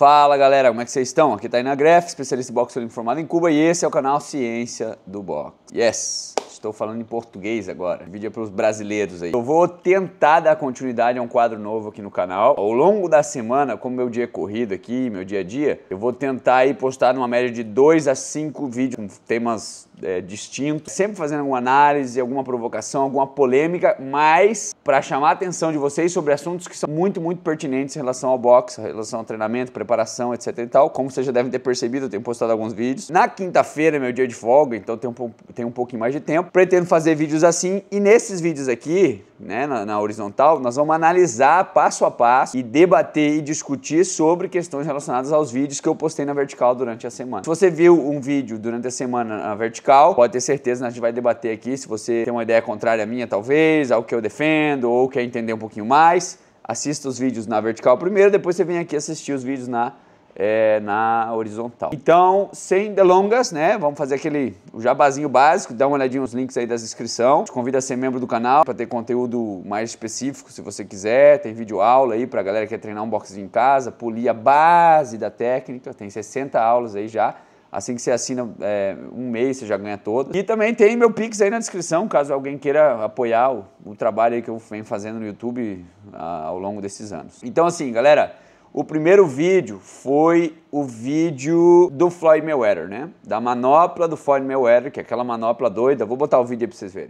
Fala galera, como é que vocês estão? Aqui tá na Greff, especialista em boxe formado em Cuba e esse é o canal Ciência do Boxe. Yes! Estou falando em português agora. Vídeo é para os brasileiros aí. Eu vou tentar dar continuidade a um quadro novo aqui no canal. Ao longo da semana, como meu dia é corrido aqui, meu dia a dia, eu vou tentar aí postar numa média de 2 a 5 vídeos com temas é, distintos, sempre fazendo alguma análise, alguma provocação, alguma polêmica, mas para chamar a atenção de vocês sobre assuntos que são muito, muito pertinentes em relação ao boxe, em relação ao treinamento, preparação, etc e tal. Como vocês já devem ter percebido, eu tenho postado alguns vídeos. Na quinta-feira é meu dia de folga, então tem um, tem um pouquinho mais de tempo pretendo fazer vídeos assim e nesses vídeos aqui, né, na, na, horizontal, nós vamos analisar passo a passo e debater e discutir sobre questões relacionadas aos vídeos que eu postei na vertical durante a semana. Se você viu um vídeo durante a semana na vertical, pode ter certeza que a gente vai debater aqui. Se você tem uma ideia contrária à minha, talvez, ao que eu defendo ou quer entender um pouquinho mais, assista os vídeos na vertical primeiro, depois você vem aqui assistir os vídeos na vertical é, na horizontal. Então, sem delongas, né? Vamos fazer aquele o jabazinho básico, dá uma olhadinha nos links aí da descrição. Te convido a ser membro do canal para ter conteúdo mais específico, se você quiser. Tem vídeo aula aí para galera que quer treinar um boxezinho em casa, polir a base da técnica. Tem 60 aulas aí já. Assim que você assina é, um mês, você já ganha todo. E também tem meu Pix aí na descrição, caso alguém queira apoiar o, o trabalho que eu venho fazendo no YouTube a, ah, ao longo desses anos. Então, assim, galera, o primeiro vídeo foi o vídeo do Floyd Mayweather, né? Da manopla do Floyd Mayweather, que é aquela manopla doida. Vou botar o vídeo aí pra vocês verem.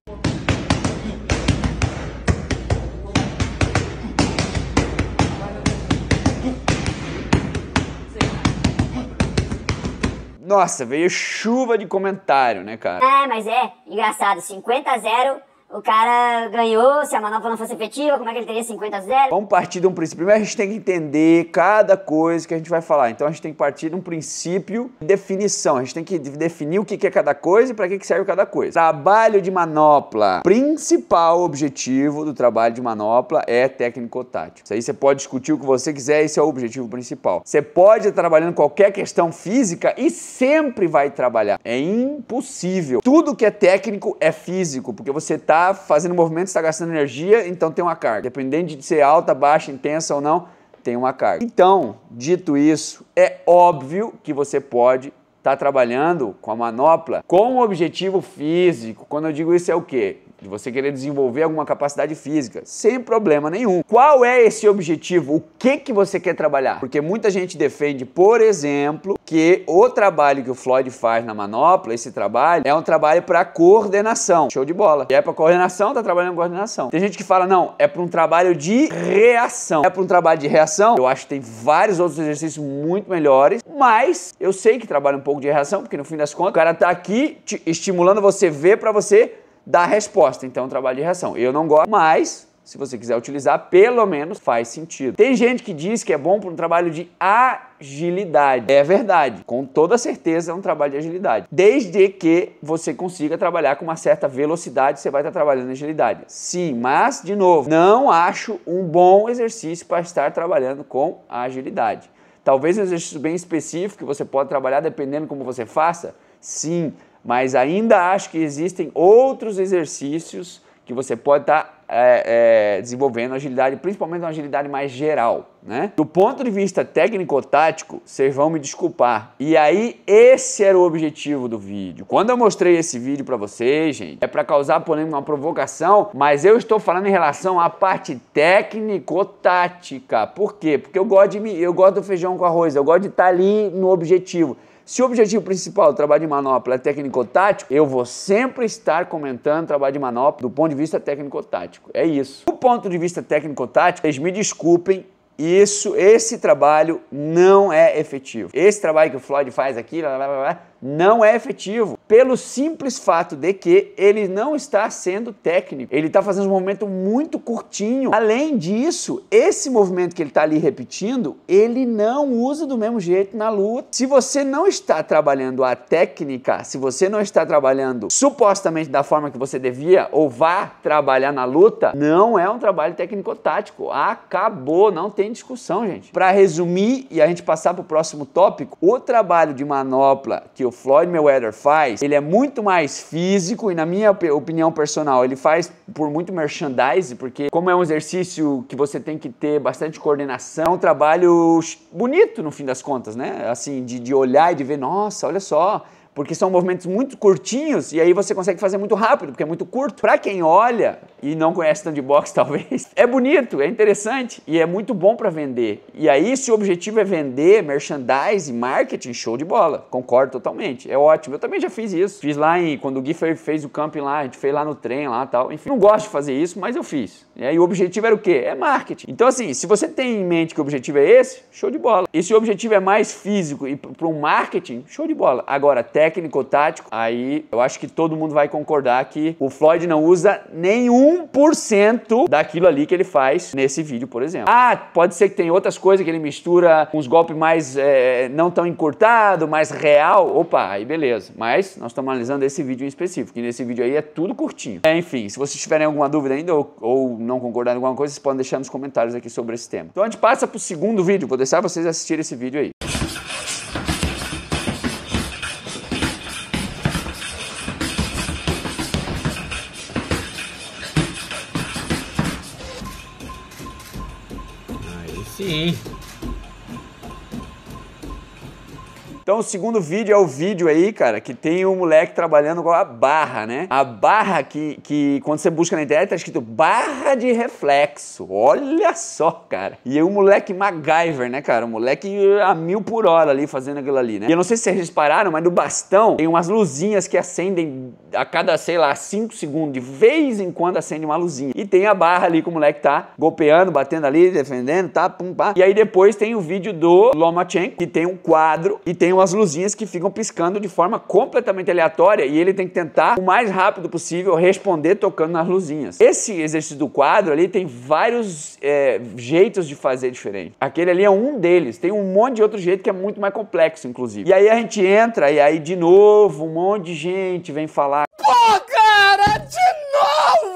Nossa, veio chuva de comentário, né, cara? É, mas é. Engraçado. 50 a 0 o cara ganhou, se a manopla não fosse efetiva, como é que ele teria 50 a 0? Vamos partir de um princípio. Primeiro a gente tem que entender cada coisa que a gente vai falar. Então a gente tem que partir de um princípio de definição. A gente tem que definir o que é cada coisa e para que serve cada coisa. Trabalho de manopla. Principal objetivo do trabalho de manopla é técnico-tático. Isso aí você pode discutir o que você quiser, esse é o objetivo principal. Você pode estar trabalhando qualquer questão física e sempre vai trabalhar. É impossível. Tudo que é técnico é físico, porque você está fazendo movimento, está gastando energia, então tem uma carga. Dependendo de ser alta, baixa, intensa ou não, tem uma carga. Então, dito isso, é óbvio que você pode estar tá trabalhando com a manopla com um objetivo físico. Quando eu digo isso é o quê? de você querer desenvolver alguma capacidade física, sem problema nenhum. Qual é esse objetivo? O que que você quer trabalhar? Porque muita gente defende, por exemplo, que o trabalho que o Floyd faz na manopla, esse trabalho, é um trabalho para coordenação. Show de bola. E é para coordenação, tá trabalhando coordenação. Tem gente que fala, não, é para um trabalho de reação. É para um trabalho de reação? Eu acho que tem vários outros exercícios muito melhores, mas eu sei que trabalha um pouco de reação, porque no fim das contas, o cara tá aqui estimulando você ver para você da resposta. Então, é trabalho de reação. Eu não gosto, mas se você quiser utilizar, pelo menos faz sentido. Tem gente que diz que é bom para um trabalho de agilidade. É verdade, com toda certeza é um trabalho de agilidade. Desde que você consiga trabalhar com uma certa velocidade, você vai estar trabalhando agilidade. Sim, mas, de novo, não acho um bom exercício para estar trabalhando com agilidade. Talvez um exercício bem específico que você pode trabalhar dependendo como você faça. Sim, mas ainda acho que existem outros exercícios que você pode estar tá, é, é, desenvolvendo agilidade, principalmente uma agilidade mais geral. Né? Do ponto de vista técnico-tático, vocês vão me desculpar. E aí, esse era o objetivo do vídeo. Quando eu mostrei esse vídeo para vocês, gente, é para causar polêmica, uma provocação, mas eu estou falando em relação à parte técnico-tática. Por quê? Porque eu gosto, de, eu gosto do feijão com arroz, eu gosto de estar tá ali no objetivo. Se o objetivo principal do é trabalho de manopla é técnico-tático, eu vou sempre estar comentando trabalho de manopla do ponto de vista técnico-tático. É isso. Do ponto de vista técnico-tático, vocês me desculpem, isso, esse trabalho não é efetivo. Esse trabalho que o Floyd faz aqui, lá, lá, lá, não é efetivo, pelo simples fato de que ele não está sendo técnico. Ele está fazendo um movimento muito curtinho. Além disso, esse movimento que ele está ali repetindo, ele não usa do mesmo jeito na luta. Se você não está trabalhando a técnica, se você não está trabalhando supostamente da forma que você devia ou vá trabalhar na luta, não é um trabalho técnico-tático. Acabou, não tem discussão, gente. Para resumir e a gente passar para o próximo tópico, o trabalho de manopla que eu o Floyd Mayweather faz, ele é muito mais físico e, na minha opinião personal, ele faz por muito merchandise, porque como é um exercício que você tem que ter bastante coordenação, é um trabalho bonito no fim das contas, né? Assim, de, de olhar e de ver, nossa, olha só, porque são movimentos muito curtinhos e aí você consegue fazer muito rápido, porque é muito curto. Para quem olha e não conhece tanto de boxe, talvez, é bonito, é interessante e é muito bom para vender. E aí, se o objetivo é vender merchandise, marketing, show de bola. Concordo totalmente. É ótimo. Eu também já fiz isso. Fiz lá em. Quando o Gui fez, fez o camping lá, a gente fez lá no trem lá tal. Enfim, não gosto de fazer isso, mas eu fiz. E aí, o objetivo era o quê? É marketing. Então, assim, se você tem em mente que o objetivo é esse, show de bola. E se o objetivo é mais físico e para um marketing, show de bola. Agora, técnica técnico-tático, aí eu acho que todo mundo vai concordar que o Floyd não usa nenhum por cento daquilo ali que ele faz nesse vídeo, por exemplo. Ah, pode ser que tem outras coisas que ele mistura uns golpes mais é, não tão encurtado, mais real. Opa, aí beleza. Mas nós estamos analisando esse vídeo em específico, Que nesse vídeo aí é tudo curtinho. É, enfim, se vocês tiverem alguma dúvida ainda ou, ou não concordarem com alguma coisa, vocês podem deixar nos comentários aqui sobre esse tema. Então a gente passa pro segundo vídeo, vou deixar vocês assistirem esse vídeo aí. Então o segundo vídeo é o vídeo aí, cara, que tem um moleque trabalhando com a barra, né? A barra que, que quando você busca na internet tá escrito barra de reflexo. Olha só, cara. E é um moleque MacGyver, né, cara? Um moleque a mil por hora ali fazendo aquilo ali, né? E eu não sei se vocês pararam, mas no bastão tem umas luzinhas que acendem a cada, sei lá, cinco segundos. De vez em quando acende uma luzinha. E tem a barra ali que o moleque tá golpeando, batendo ali, defendendo, tá, pum, pá. E aí depois tem o vídeo do Lomachenko, que tem um quadro e tem uma umas luzinhas que ficam piscando de forma completamente aleatória e ele tem que tentar o mais rápido possível responder tocando nas luzinhas. Esse exercício do quadro ali tem vários é, jeitos de fazer diferente. Aquele ali é um deles, tem um monte de outro jeito que é muito mais complexo, inclusive. E aí a gente entra e aí de novo um monte de gente vem falar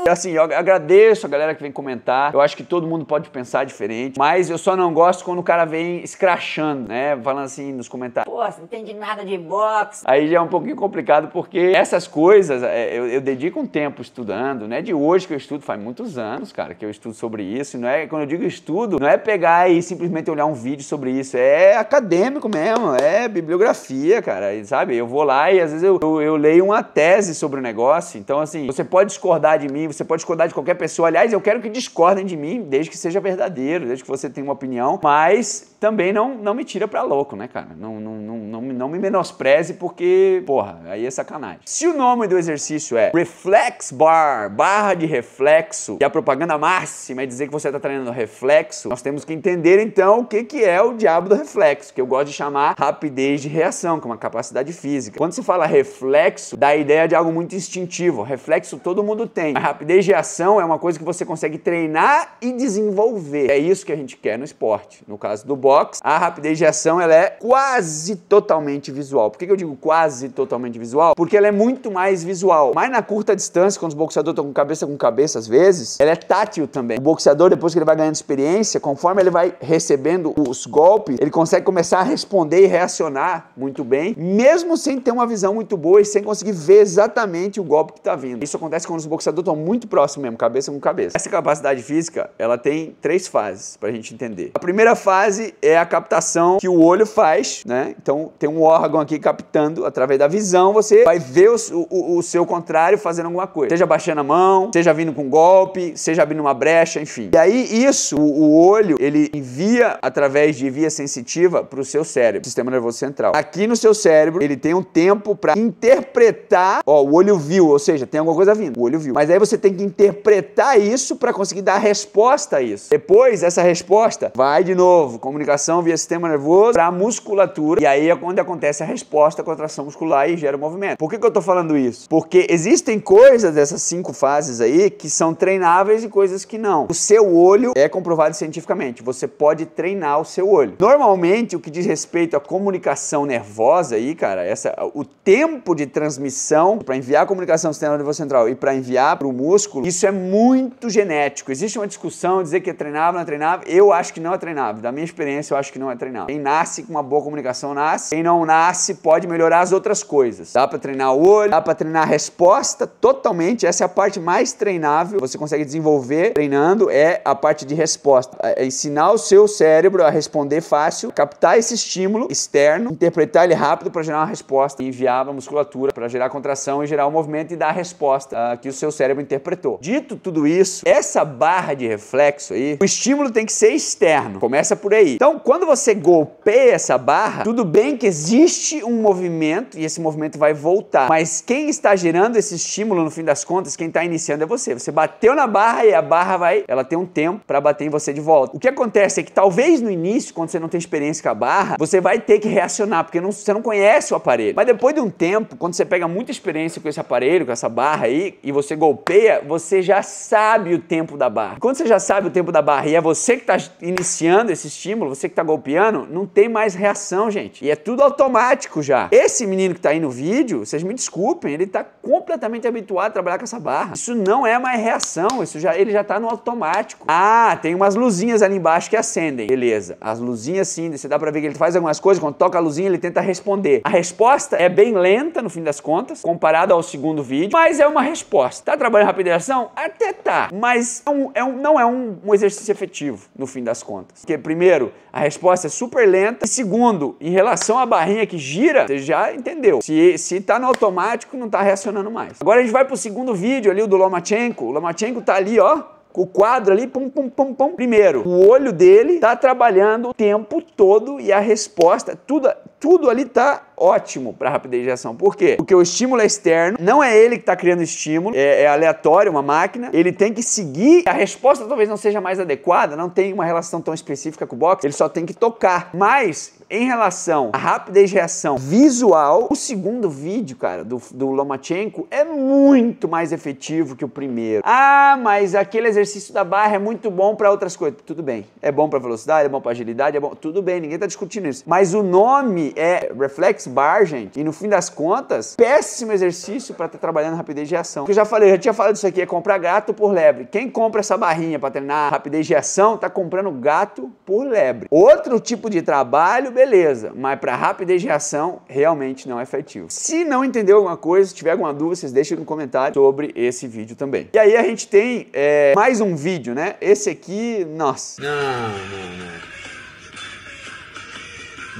Assim, eu agradeço a galera que vem comentar. Eu acho que todo mundo pode pensar diferente. Mas eu só não gosto quando o cara vem escrachando, né? Falando assim nos comentários. Pô, você não entende nada de boxe. Aí já é um pouquinho complicado porque essas coisas é, eu, eu dedico um tempo estudando. Não é de hoje que eu estudo, faz muitos anos, cara, que eu estudo sobre isso. Não é, quando eu digo estudo, não é pegar e simplesmente olhar um vídeo sobre isso. É acadêmico mesmo, é bibliografia, cara. E, sabe? Eu vou lá e às vezes eu, eu, eu leio uma tese sobre o negócio. Então, assim, você pode discordar de mim, você pode discordar de qualquer pessoa. Aliás, eu quero que discordem de mim, desde que seja verdadeiro, desde que você tenha uma opinião, mas também não, não me tira pra louco, né, cara? Não, não, não, não, não me menospreze, porque, porra, aí é sacanagem. Se o nome do exercício é Reflex Bar, barra de reflexo, e a propaganda máxima é dizer que você tá treinando reflexo, nós temos que entender então o que, que é o diabo do reflexo, que eu gosto de chamar rapidez de reação, que é uma capacidade física. Quando se fala reflexo, dá a ideia de algo muito instintivo. Reflexo todo mundo tem, mas rapidez rapidez de ação é uma coisa que você consegue treinar e desenvolver. É isso que a gente quer no esporte. No caso do boxe, a rapidez de ação ela é quase totalmente visual. Por que eu digo quase totalmente visual? Porque ela é muito mais visual. Mas na curta distância, quando os boxeadores estão com cabeça com cabeça, às vezes, ela é tátil também. O boxeador, depois que ele vai ganhando experiência, conforme ele vai recebendo os golpes, ele consegue começar a responder e reacionar muito bem, mesmo sem ter uma visão muito boa e sem conseguir ver exatamente o golpe que está vindo. Isso acontece quando os boxeadores estão muito muito próximo mesmo, cabeça com cabeça. Essa capacidade física, ela tem três fases para a gente entender. A primeira fase é a captação que o olho faz, né? Então tem um órgão aqui captando através da visão, você vai ver o, o, o seu contrário fazendo alguma coisa. Seja baixando a mão, seja vindo com um golpe, seja abrindo uma brecha, enfim. E aí isso, o, o olho, ele envia através de via sensitiva para o seu cérebro, sistema nervoso central. Aqui no seu cérebro, ele tem um tempo para interpretar, ó, o olho viu, ou seja, tem alguma coisa vindo, o olho viu. Mas aí você tem que interpretar isso para conseguir dar resposta a isso. Depois, essa resposta vai de novo, comunicação via sistema nervoso para a musculatura, e aí é quando acontece a resposta a contração muscular e gera o movimento. Por que, que eu tô falando isso? Porque existem coisas dessas cinco fases aí que são treináveis e coisas que não. O seu olho é comprovado cientificamente, você pode treinar o seu olho. Normalmente, o que diz respeito à comunicação nervosa aí, cara, essa, o tempo de transmissão para enviar a comunicação do sistema nervoso central e para enviar para o músculo músculo, isso é muito genético. Existe uma discussão, dizer que é treinável, não é treinável. Eu acho que não é treinável. Da minha experiência, eu acho que não é treinável. Quem nasce com uma boa comunicação, nasce. Quem não nasce, pode melhorar as outras coisas. Dá pra treinar o olho, dá pra treinar a resposta totalmente. Essa é a parte mais treinável. Você consegue desenvolver treinando, é a parte de resposta. É, é ensinar o seu cérebro a responder fácil, captar esse estímulo externo, interpretar ele rápido para gerar uma resposta e enviar a musculatura para gerar contração e gerar o um movimento e dar a resposta uh, que o seu cérebro interpreta interpretou. Dito tudo isso, essa barra de reflexo aí, o estímulo tem que ser externo. Começa por aí. Então, quando você golpeia essa barra, tudo bem que existe um movimento e esse movimento vai voltar. Mas quem está gerando esse estímulo, no fim das contas, quem está iniciando é você. Você bateu na barra e a barra vai, ela tem um tempo para bater em você de volta. O que acontece é que talvez no início, quando você não tem experiência com a barra, você vai ter que reacionar, porque não, você não conhece o aparelho. Mas depois de um tempo, quando você pega muita experiência com esse aparelho, com essa barra aí, e você golpeia você já sabe o tempo da barra. Quando você já sabe o tempo da barra e é você que está iniciando esse estímulo, você que está golpeando, não tem mais reação, gente. E é tudo automático já. Esse menino que está aí no vídeo, vocês me desculpem, ele está completamente habituado a trabalhar com essa barra. Isso não é mais reação, isso já, ele já está no automático. Ah, tem umas luzinhas ali embaixo que acendem. Beleza, as luzinhas sim, você dá para ver que ele faz algumas coisas, quando toca a luzinha ele tenta responder. A resposta é bem lenta, no fim das contas, comparado ao segundo vídeo, mas é uma resposta. Está trabalhando lapidação? Até tá, mas é um, é um, não é um, um, exercício efetivo, no fim das contas. Porque, primeiro, a resposta é super lenta. E, segundo, em relação à barrinha que gira, você já entendeu. Se, se tá no automático, não tá reacionando mais. Agora a gente vai pro segundo vídeo ali, o do Lomachenko. O Lomachenko tá ali, ó, com o quadro ali, pum, pum, pum, pum. Primeiro, o olho dele tá trabalhando o tempo todo e a resposta, tudo, tudo ali tá ótimo para rapidez de reação. Por quê? Porque o estímulo é externo, não é ele que está criando estímulo, é, é, aleatório, uma máquina, ele tem que seguir, a resposta talvez não seja mais adequada, não tem uma relação tão específica com o box, ele só tem que tocar. Mas, em relação à rapidez de reação visual, o segundo vídeo, cara, do, do Lomachenko é muito mais efetivo que o primeiro. Ah, mas aquele exercício da barra é muito bom para outras coisas. Tudo bem. É bom para velocidade, é bom para agilidade, é bom. Tudo bem, ninguém tá discutindo isso. Mas o nome é reflex bar, gente, e no fim das contas, péssimo exercício para estar tá trabalhando rapidez de ação. eu já falei, eu já tinha falado isso aqui, é comprar gato por lebre. Quem compra essa barrinha para treinar rapidez de ação, tá comprando gato por lebre. Outro tipo de trabalho, beleza, mas para rapidez de ação, realmente não é efetivo. Se não entendeu alguma coisa, se tiver alguma dúvida, vocês deixem no comentário sobre esse vídeo também. E aí a gente tem é, mais um vídeo, né? Esse aqui, nossa. Não, não,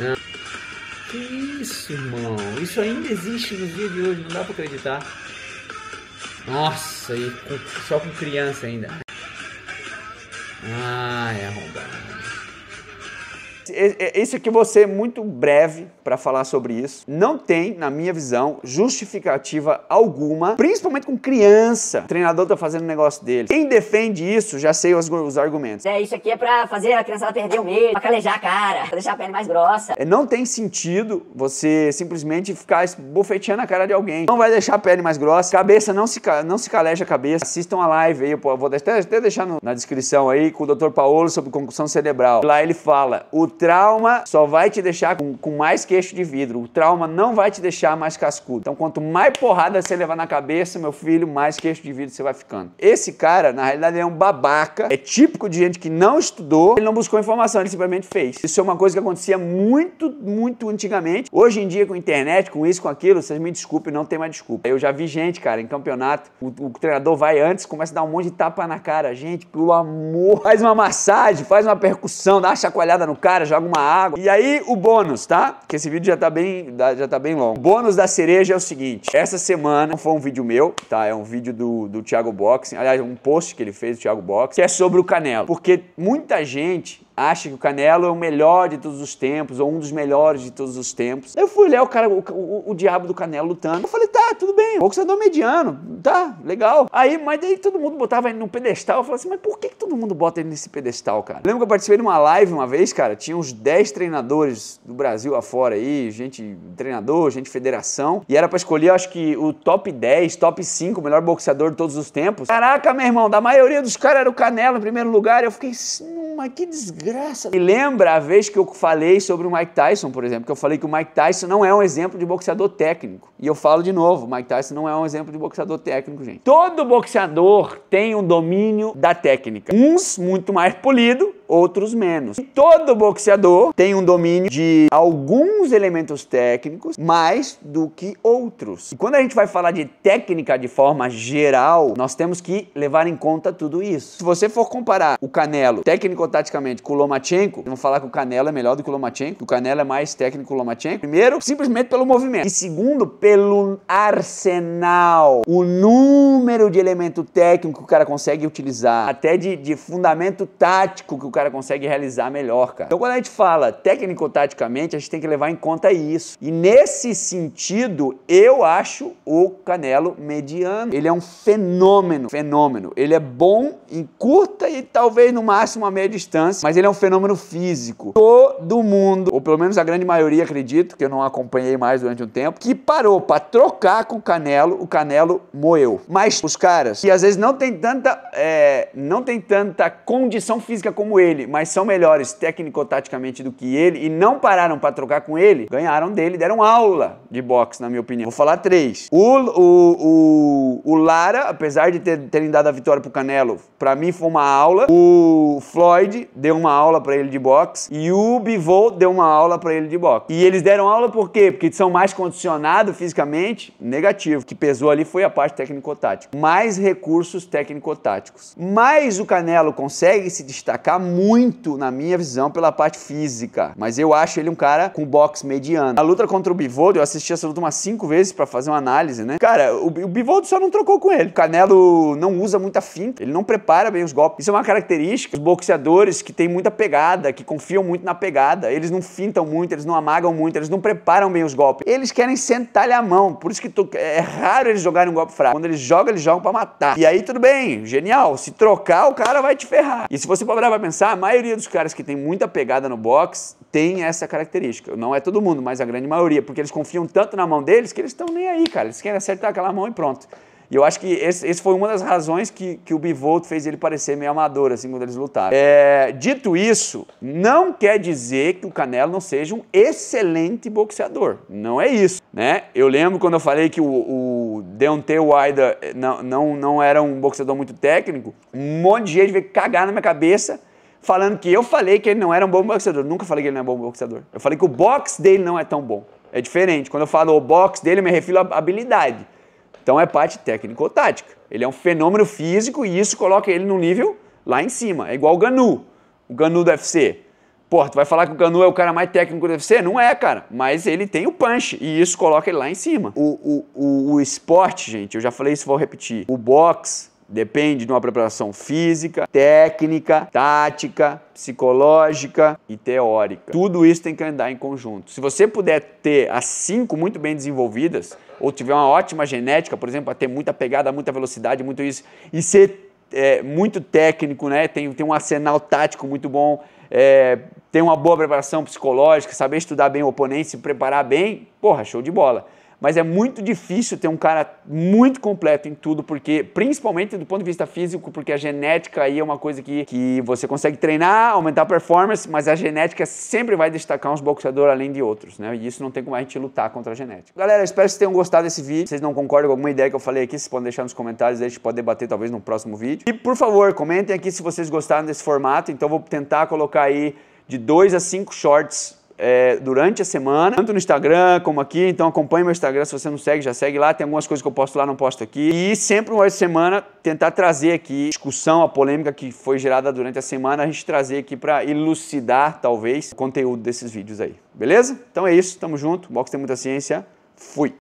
não. não. Que isso, irmão? Isso ainda existe nos dias de hoje, não dá pra acreditar. Nossa, e com, só com criança ainda. Ah, é arrombado. É, é, isso aqui você é muito breve para falar sobre isso. Não tem, na minha visão, justificativa alguma, principalmente com criança. O treinador tá fazendo o negócio dele. Quem defende isso, já sei os, os argumentos. É, isso aqui é pra fazer a criança perder o medo, pra calejar a cara, pra deixar a pele mais grossa. É, não tem sentido você simplesmente ficar bofeteando a cara de alguém. Não vai deixar a pele mais grossa. Cabeça, não se, não se caleja a cabeça. Assistam a live aí, eu vou até, até deixar no, na descrição aí com o Dr. Paolo sobre concussão cerebral. Lá ele fala, o trauma só vai te deixar com, com, mais queixo de vidro. O trauma não vai te deixar mais cascudo. Então, quanto mais porrada você levar na cabeça, meu filho, mais queixo de vidro você vai ficando. Esse cara, na realidade, é um babaca. É típico de gente que não estudou, ele não buscou informação, ele simplesmente fez. Isso é uma coisa que acontecia muito, muito antigamente. Hoje em dia, com internet, com isso, com aquilo, vocês me desculpem, não tem mais desculpa. Eu já vi gente, cara, em campeonato, o, o treinador vai antes, começa a dar um monte de tapa na cara. Gente, pelo amor, faz uma massagem, faz uma percussão, dá uma chacoalhada no cara, cara, joga uma água. E aí o bônus, tá? Que esse vídeo já tá bem, já tá bem longo. O bônus da cereja é o seguinte. Essa semana não foi um vídeo meu, tá? É um vídeo do, do Thiago Boxing. Aliás, um post que ele fez do Thiago Boxing, que é sobre o Canelo. Porque muita gente acha que o Canelo é o melhor de todos os tempos, ou um dos melhores de todos os tempos. Eu fui olhar o cara, o, o, o diabo do Canelo lutando. Eu falei, tá, tudo bem, boxeador mediano, tá, legal. Aí, mas daí todo mundo botava ele num pedestal. Eu falei assim, mas por que, que todo mundo bota ele nesse pedestal, cara? Eu lembro que eu participei de uma live uma vez, cara, tinha uns 10 treinadores do Brasil afora aí, gente, treinador, gente federação, e era para escolher, acho que o top 10, top 5, melhor boxeador de todos os tempos. Caraca, meu irmão, da maioria dos caras era o Canelo em primeiro lugar. Eu fiquei, assim, hum, mas que desgraça graça. E lembra a vez que eu falei sobre o Mike Tyson, por exemplo, que eu falei que o Mike Tyson não é um exemplo de boxeador técnico. E eu falo de novo, o Mike Tyson não é um exemplo de boxeador técnico, gente. Todo boxeador tem um domínio da técnica. Uns muito mais polido, outros menos. E todo boxeador tem um domínio de alguns elementos técnicos mais do que outros. E quando a gente vai falar de técnica de forma geral, nós temos que levar em conta tudo isso. Se você for comparar o Canelo técnico-taticamente com o Lomachenko, vamos falar que o Canelo é melhor do que o Lomachenko, que o Canelo é mais técnico que o Lomachenko. Primeiro, simplesmente pelo movimento. E segundo, pelo arsenal, o número de elemento técnico que o cara consegue utilizar, até de, de fundamento tático que o cara cara consegue realizar melhor, cara. Então quando a gente fala técnico-taticamente, a gente tem que levar em conta isso. E nesse sentido, eu acho o Canelo mediano. Ele é um fenômeno, fenômeno. Ele é bom em curta e talvez no máximo a meia distância, mas ele é um fenômeno físico. Todo mundo, ou pelo menos a grande maioria, acredito, que eu não acompanhei mais durante um tempo, que parou para trocar com o Canelo, o Canelo moeu. Mas os caras que às vezes não tem tanta, é, não tem tanta condição física como ele, ele, mas são melhores técnico-taticamente do que ele e não pararam para trocar com ele, ganharam dele, deram aula de boxe, na minha opinião. Vou falar três. O, o, o, o Lara, apesar de ter, terem dado a vitória pro Canelo, para mim foi uma aula. O Floyd deu uma aula para ele de boxe e o Bivol deu uma aula para ele de boxe. E eles deram aula por quê? Porque são mais condicionados fisicamente, negativo. O que pesou ali foi a parte técnico-tática. Mais recursos técnico-táticos. Mas o Canelo consegue se destacar muito, na minha visão, pela parte física. Mas eu acho ele um cara com boxe mediano. A luta contra o Bivoldo, eu assisti essa luta umas cinco vezes para fazer uma análise, né? Cara, o, o Bivoldo só não trocou com ele. O Canelo não usa muita finta, ele não prepara bem os golpes. Isso é uma característica dos boxeadores que têm muita pegada, que confiam muito na pegada. Eles não fintam muito, eles não amagam muito, eles não preparam bem os golpes. Eles querem sentar-lhe a mão. Por isso que tu, é, é raro eles jogarem um golpe fraco. Quando eles jogam, eles jogam pra matar. E aí, tudo bem, genial. Se trocar, o cara vai te ferrar. E se você parar pra pensar, tá? A maioria dos caras que tem muita pegada no box tem essa característica. Não é todo mundo, mas a grande maioria, porque eles confiam tanto na mão deles que eles estão nem aí, cara. Eles querem acertar aquela mão e pronto. E eu acho que esse, esse foi uma das razões que, que o Bivolt fez ele parecer meio amador, assim, quando eles lutaram. É, dito isso, não quer dizer que o Canelo não seja um excelente boxeador. Não é isso, né? Eu lembro quando eu falei que o, o Deontay Wilder eh, não, não, não era um boxeador muito técnico, um monte de gente veio cagar na minha cabeça falando que eu falei que ele não era um bom boxeador. nunca falei que ele não é bom boxeador. Eu falei que o boxe dele não é tão bom. É diferente. Quando eu falo o boxe dele, eu me refiro à habilidade. Então é parte técnica ou tática. Ele é um fenômeno físico e isso coloca ele num nível lá em cima. É igual o Ganu, o Ganu do UFC. Pô, tu vai falar que o Ganu é o cara mais técnico do UFC? Não é, cara. Mas ele tem o punch e isso coloca ele lá em cima. O, o, o, o esporte, gente, eu já falei isso, vou repetir. O boxe Depende de uma preparação física, técnica, tática, psicológica e teórica. Tudo isso tem que andar em conjunto. Se você puder ter as cinco muito bem desenvolvidas, ou tiver uma ótima genética, por exemplo, para ter muita pegada, muita velocidade, muito isso, e ser é, muito técnico, né? tem, tem um arsenal tático muito bom, é, tem uma boa preparação psicológica, saber estudar bem o oponente, se preparar bem, porra, show de bola mas é muito difícil ter um cara muito completo em tudo, porque, principalmente do ponto de vista físico, porque a genética aí é uma coisa que, que você consegue treinar, aumentar a performance, mas a genética sempre vai destacar uns boxeadores além de outros, né? E isso não tem como a gente lutar contra a genética. Galera, espero que vocês tenham gostado desse vídeo. Se vocês não concordam com alguma ideia que eu falei aqui, vocês podem deixar nos comentários, a gente pode debater talvez no próximo vídeo. E, por favor, comentem aqui se vocês gostaram desse formato, então vou tentar colocar aí de 2 a 5 shorts é, durante a semana, tanto no Instagram como aqui. Então acompanhe meu Instagram, se você não segue, já segue lá. Tem algumas coisas que eu posto lá, não posto aqui. E sempre uma semana tentar trazer aqui discussão, a polêmica que foi gerada durante a semana, a gente trazer aqui para elucidar, talvez, o conteúdo desses vídeos aí. Beleza? Então é isso, tamo junto. Box tem muita ciência. Fui!